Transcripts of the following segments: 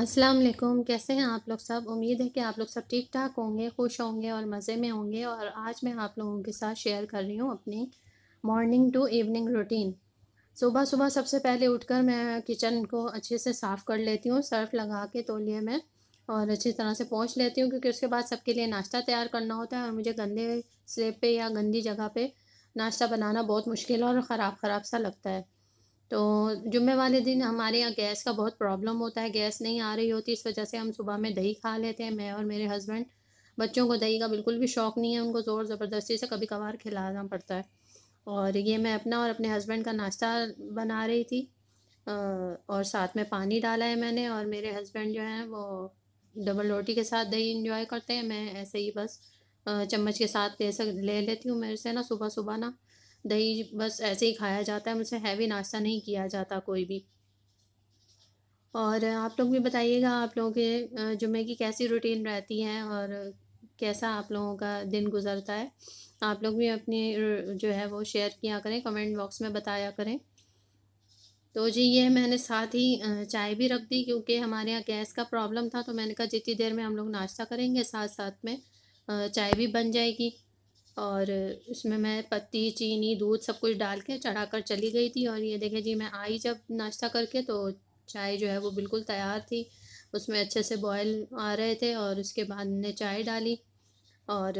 अस्सलाम वालेकुम कैसे हैं आप लोग सब उम्मीद है कि आप लोग सब ठीक ठाक होंगे खुश होंगे और मज़े में होंगे और आज मैं आप लोगों के साथ शेयर कर रही हूँ अपनी मॉर्निंग टू इवनिंग रूटीन सुबह सुबह सबसे पहले उठकर मैं किचन को अच्छे से साफ़ कर लेती हूँ सर्फ लगा के तोलिए में और अच्छी तरह से पहुँच लेती हूँ क्योंकि उसके बाद सबके लिए नाश्ता तैयार करना होता है और मुझे गंदे स्लेब पर या गंदी जगह पर नाश्ता बनाना बहुत मुश्किल और ख़राब ख़राब सा लगता है तो जुम्मे वाले दिन हमारे यहाँ गैस का बहुत प्रॉब्लम होता है गैस नहीं आ रही होती इस वजह से हम सुबह में दही खा लेते हैं मैं और मेरे हस्बैंड बच्चों को दही का बिल्कुल भी शौक़ नहीं है उनको ज़ोर ज़बरदस्ती से कभी कभार खिलाना पड़ता है और ये मैं अपना और अपने हस्बैंड का नाश्ता बना रही थी और साथ में पानी डाला है मैंने और मेरे हस्बैंड जो हैं वो डबल रोटी के साथ दही इंजॉय करते हैं मैं ऐसे ही बस चम्मच के साथ ले ले लेती हूँ मेरे से ना सुबह सुबह ना दही बस ऐसे ही खाया जाता है मुझसे हैवी नाश्ता नहीं किया जाता कोई भी और आप लोग भी बताइएगा आप लोगों के जुम्मे की कैसी रूटीन रहती है और कैसा आप लोगों का दिन गुजरता है आप लोग भी अपनी जो है वो शेयर किया करें कमेंट बॉक्स में बताया करें तो जी ये मैंने साथ ही चाय भी रख दी क्योंकि हमारे यहाँ गैस का प्रॉब्लम था तो मैंने कहा जितनी देर में हम लोग नाश्ता करेंगे साथ साथ में चाय भी बन जाएगी और उसमें मैं पत्ती चीनी दूध सब कुछ डाल के चढ़ा कर चली गई थी और ये देखें जी मैं आई जब नाश्ता करके तो चाय जो है वो बिल्कुल तैयार थी उसमें अच्छे से बॉयल आ रहे थे और उसके बाद मैंने चाय डाली और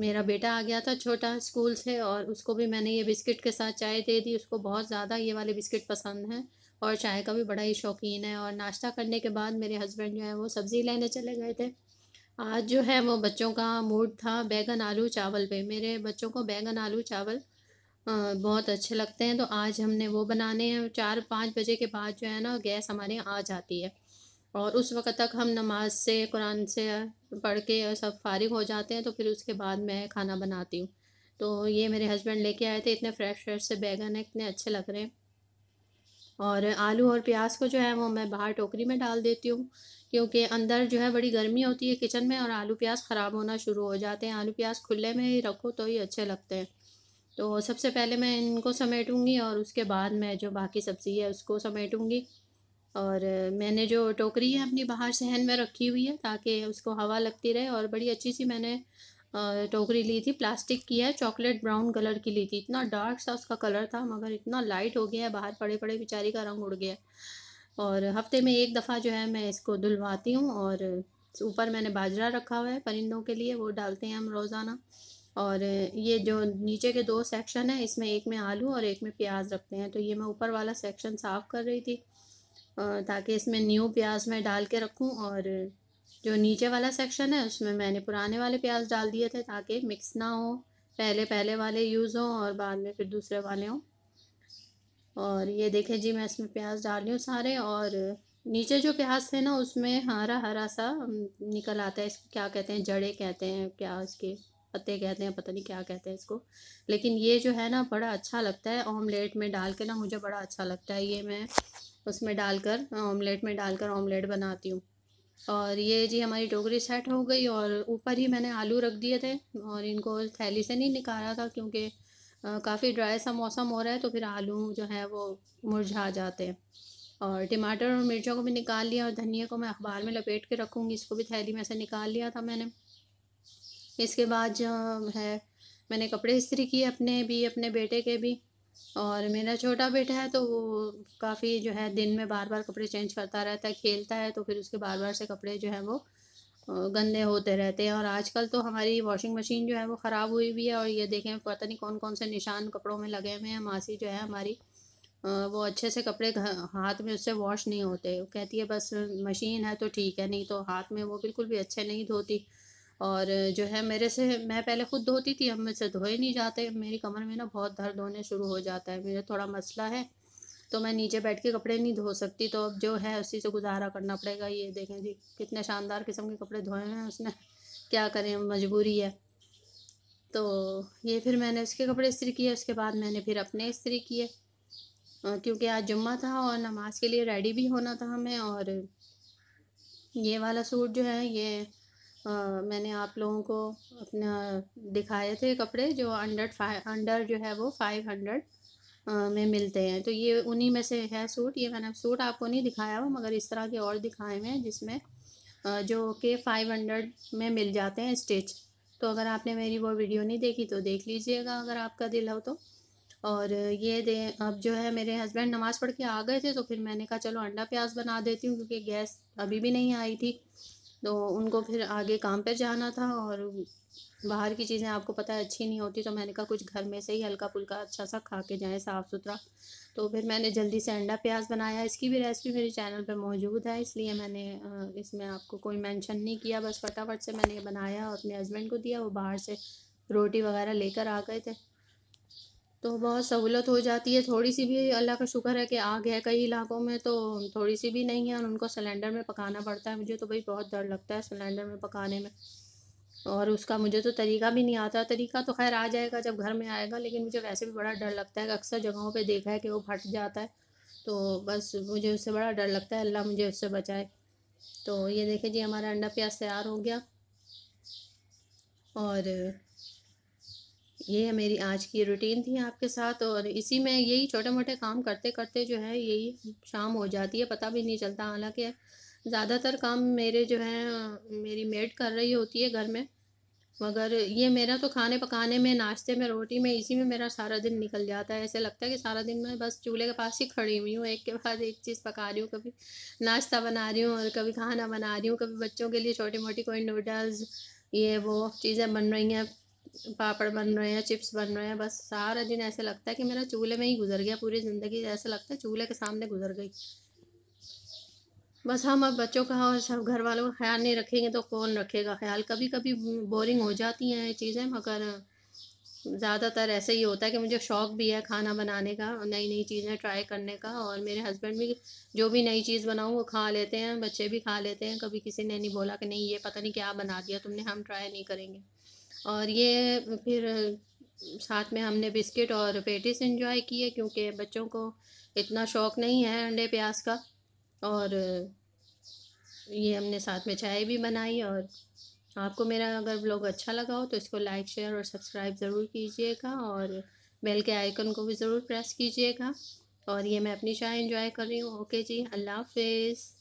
मेरा बेटा आ गया था छोटा स्कूल से और उसको भी मैंने ये बिस्किट के साथ चाय दे दी उसको बहुत ज़्यादा ये वाले बिस्किट पसंद हैं और चाय का भी बड़ा ही शौकीन है और नाश्ता करने के बाद मेरे हस्बैंड जो है वो सब्ज़ी लेने चले गए थे आज जो है वो बच्चों का मूड था बैगन आलू चावल पे मेरे बच्चों को बैगन आलू चावल बहुत अच्छे लगते हैं तो आज हमने वो बनाने हैं चार पाँच बजे के बाद जो है ना गैस हमारे यहाँ आ जाती है और उस वक्त तक हम नमाज से कुरान से पढ़ के और सब फारिग हो जाते हैं तो फिर उसके बाद मैं खाना बनाती हूँ तो ये मेरे हस्बैंड लेके आए थे इतने फ्रेश फ्रेश से बैगन है इतने अच्छे लग रहे हैं और आलू और प्याज को जो है वो मैं बाहर टोकरी में डाल देती हूँ क्योंकि अंदर जो है बड़ी गर्मी होती है किचन में और आलू प्याज ख़राब होना शुरू हो जाते हैं आलू प्याज खुले में ही रखो तो ही अच्छे लगते हैं तो सबसे पहले मैं इनको समेटूँगी और उसके बाद मैं जो बाकी सब्ज़ी है उसको समेटूँगी और मैंने जो टोकरी है अपनी बाहर सहन में रखी हुई है ताकि उसको हवा लगती रहे और बड़ी अच्छी सी मैंने टोकरी ली थी प्लास्टिक की है चॉकलेट ब्राउन कलर की ली थी इतना डार्क सा उसका कलर था मगर इतना लाइट हो गया है बाहर पड़े पड़े बेचारी का रंग उड़ गया और हफ्ते में एक दफ़ा जो है मैं इसको धुलवाती हूँ और ऊपर मैंने बाजरा रखा हुआ है परिंदों के लिए वो डालते हैं हम रोज़ाना और ये जो नीचे के दो सेक्शन है इसमें एक में आलू और एक में प्याज रखते हैं तो ये मैं ऊपर वाला सेक्शन साफ़ कर रही थी ताकि इसमें न्यू प्याज मैं डाल के रखूँ और जो नीचे वाला सेक्शन है उसमें मैंने पुराने वाले प्याज डाल दिए थे ताकि मिक्स ना हो पहले पहले वाले यूज़ हों और बाद में फिर दूसरे वाले हों और ये देखें जी मैं इसमें प्याज डाल रही हूँ सारे और नीचे जो प्याज थे ना उसमें हरा हरा सा निकल आता है इसको क्या कहते हैं जड़े कहते हैं प्याज के पत्ते कहते हैं पता नहीं क्या कहते हैं इसको लेकिन ये जो है ना बड़ा अच्छा लगता है ऑमलेट में डाल के ना मुझे बड़ा अच्छा लगता है ये मैं उसमें डालकर ऑमलेट में डालकर ऑमलेट बनाती हूँ और ये जी हमारी टोकरी सेट हो गई और ऊपर ही मैंने आलू रख दिए थे और इनको थैली से नहीं निकाला था क्योंकि काफ़ी ड्राई सा मौसम हो रहा है तो फिर आलू जो है वो मुरझा जाते हैं और टमाटर और मिर्चों को भी निकाल लिया और धनिया को मैं अखबार में लपेट के रखूँगी इसको भी थैली में से निकाल लिया था मैंने इसके बाद जो है मैंने कपड़े इस्त्री किए अपने भी अपने बेटे के भी और मेरा छोटा बेटा है तो वो काफ़ी जो है दिन में बार बार कपड़े चेंज करता रहता है खेलता है तो फिर उसके बार बार से कपड़े जो है वो गंदे होते रहते हैं और आजकल तो हमारी वॉशिंग मशीन जो है वो ख़राब हुई हुई है और ये देखें पता नहीं कौन कौन से निशान कपड़ों में लगे हुए हैं मासी जो है हमारी वो अच्छे से कपड़े हाथ में उससे वॉश नहीं होते कहती है बस मशीन है तो ठीक है नहीं तो हाथ में वो बिल्कुल भी अच्छे नहीं धोती और जो है मेरे से मैं पहले खुद धोती थी अब मुझसे धोए नहीं जाते मेरी कमर में ना बहुत दर्द होने शुरू हो जाता है मेरा थोड़ा मसला है तो मैं नीचे बैठ के कपड़े नहीं धो सकती तो अब जो है उसी से गुजारा करना पड़ेगा ये देखें जी कितने शानदार किस्म के कपड़े धोए हैं उसने क्या करें मजबूरी है तो ये फिर मैंने उसके कपड़े इस्त्री किए उसके बाद मैंने फिर अपने इस्त्री किए क्योंकि आज जुम्मा था और नमाज के लिए रेडी भी होना था हमें और ये वाला सूट जो है ये मैंने आप लोगों को अपना दिखाए थे कपड़े जो अंडर फाइव अंडर जो है वो फाइव हंड्रेड में मिलते हैं तो ये उन्हीं में से है सूट ये मैंने सूट आपको नहीं दिखाया हुआ मगर इस तरह के और दिखाए हुए हैं जिसमें जो के फाइव हंड्रेड में मिल जाते हैं स्टिच तो अगर आपने मेरी वो वीडियो नहीं देखी तो देख लीजिएगा अगर आपका दिल हो तो और ये दे अब जो है मेरे हस्बैंड नमाज़ पढ़ के आ गए थे तो फिर मैंने कहा चलो अंडा प्याज बना देती हूँ क्योंकि गैस अभी भी नहीं आई थी तो उनको फिर आगे काम पर जाना था और बाहर की चीज़ें आपको पता है अच्छी नहीं होती तो मैंने कहा कुछ घर में से ही हल्का फुल्का अच्छा सा खा के जाएँ साफ़ सुथरा तो फिर मैंने जल्दी से अंडा प्याज बनाया इसकी भी रेसिपी मेरे चैनल पर मौजूद है इसलिए मैंने इसमें आपको कोई मेंशन नहीं किया बस फटाफट से मैंने बनाया और अपने हस्बैंड को दिया वो बाहर से रोटी वगैरह लेकर आ गए थे तो बहुत सहूलत हो जाती है थोड़ी सी भी अल्लाह का शुक्र है कि आग है कई इलाकों में तो थोड़ी सी भी नहीं है और उनको सिलेंडर में पकाना पड़ता है मुझे तो भाई बहुत डर लगता है सिलेंडर में पकाने में और उसका मुझे तो तरीका भी नहीं आता तरीका तो खैर आ जाएगा जब घर में आएगा लेकिन मुझे वैसे भी बड़ा डर लगता है अक्सर जगहों पर देखा है कि वो फट जाता है तो बस मुझे उससे बड़ा डर लगता है अल्लाह मुझे उससे बचाए तो ये देखें जी हमारा अंडा प्याज तैयार हो गया और ये मेरी आज की रूटीन थी आपके साथ और इसी में यही छोटे मोटे काम करते करते जो है यही शाम हो जाती है पता भी नहीं चलता हालांकि ज़्यादातर काम मेरे जो है मेरी मेड कर रही होती है घर में मगर ये मेरा तो खाने पकाने में नाश्ते में रोटी में इसी में मेरा सारा दिन निकल जाता है ऐसे लगता है कि सारा दिन मैं बस चूल्हे के पास ही खड़ी हुई हूँ एक के बाद एक चीज़ पका रही हूँ कभी नाश्ता बना रही हूँ और कभी खाना बना रही हूँ कभी बच्चों के लिए छोटी मोटी कोई नूडल्स ये वो चीज़ें बन रही हैं पापड़ बन रहे हैं चिप्स बन रहे हैं बस सारा दिन ऐसे लगता है कि मेरा चूल्हे में ही गुजर गया पूरी ज़िंदगी ऐसे लगता है चूल्हे के सामने गुजर गई बस हम अब बच्चों का और सब घर वालों का ख्याल नहीं रखेंगे तो कौन रखेगा ख्याल कभी कभी बोरिंग हो जाती हैं ये चीज़ें मगर ज़्यादातर ऐसे ही होता है कि मुझे शौक़ भी है खाना बनाने का नई नई चीज़ें ट्राई करने का और मेरे हस्बैंड भी जो भी नई चीज़ बनाऊँ वो खा लेते हैं बच्चे भी खा लेते हैं कभी किसी ने नहीं बोला कि नहीं ये पता नहीं क्या बना दिया तुमने हम ट्राई नहीं करेंगे और ये फिर साथ में हमने बिस्किट और पेटिस इंजॉय किए क्योंकि बच्चों को इतना शौक़ नहीं है अंडे प्याज का और ये हमने साथ में चाय भी बनाई और आपको मेरा अगर ब्लॉग अच्छा लगा हो तो इसको लाइक शेयर और सब्सक्राइब ज़रूर कीजिएगा और बेल के आइकन को भी ज़रूर प्रेस कीजिएगा और ये मैं अपनी चाय इन्जॉय कर रही हूँ ओके जी अल्लाह हाफिज़